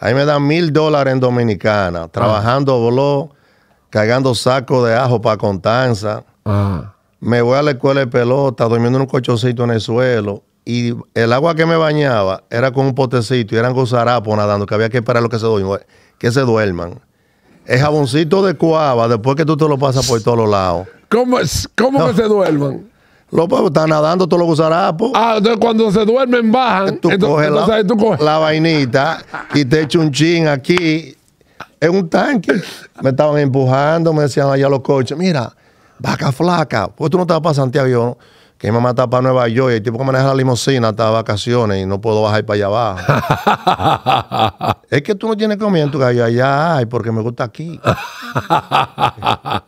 Ahí me dan mil dólares en Dominicana, ah. trabajando voló, cargando sacos de ajo para Contanza. Ah. Me voy a la escuela de pelota, durmiendo en un cochoncito en el suelo. Y el agua que me bañaba era con un potecito y eran gozarapos nadando, que había que esperar lo que se, que se duerman. El jaboncito de cuava después que tú te lo pasas por todos los lados. ¿Cómo, cómo que se duerman? papás están nadando todos lo gusarapos. Ah, entonces cuando se duermen bajan. entonces, la, tú coges. la vainita y te echo un chin aquí. Es un tanque. Me estaban empujando, me decían allá los coches, mira, vaca flaca, pues tú no estás para Santiago. Yo, que mi mamá está para Nueva York y el tipo que maneja la limusina está de vacaciones y no puedo bajar para allá abajo. es que tú no tienes comida en tu allá, ay, porque me gusta aquí.